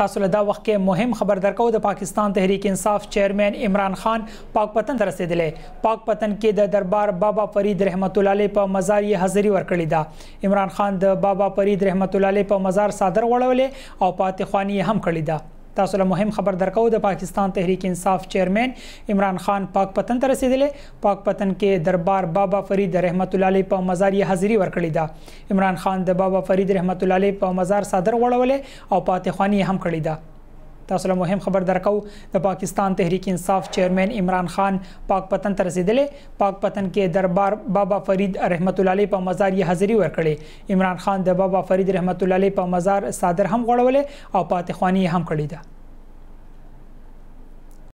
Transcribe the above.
تاسو له دا وخت کې مهم خبر درکو د پاکستان تحریک انصاف چیرمین عمران خان پاک پتن ته رسیدلې پاک پتن کې د دربار بابا فرید رحمت الله علیه په مزار یې حاضری ورکړې ده عمران خان د بابا فرید رحمت الله علیه په مزار صادر وړولې او پاتې خوانی هم کړې ده تاسو له مهم خبر درکو د پاکستان تحریک انصاف چیرمن عمران خان پاک پتن ته رسیدلې پاک پتن کې دربار بابا فرید رحمت الله علیه په مزار یې حاضری ورکړې ده عمران خان د بابا فرید رحمت الله علیه په مزار صدر وړولې او پاتې خواني هم کړې ده تاسو له مهم خبر درکو د پاکستان تحریک انصاف چیرمن عمران خان پاک پتن ته رسیدلې پاک پتن کې دربار بابا فرید رحمت الله علیه په مزار یې حاضری ورکړې عمران خان د بابا فرید رحمت الله علیه په مزار صادر هم غوړولې او پاتخوانی هم کړې ده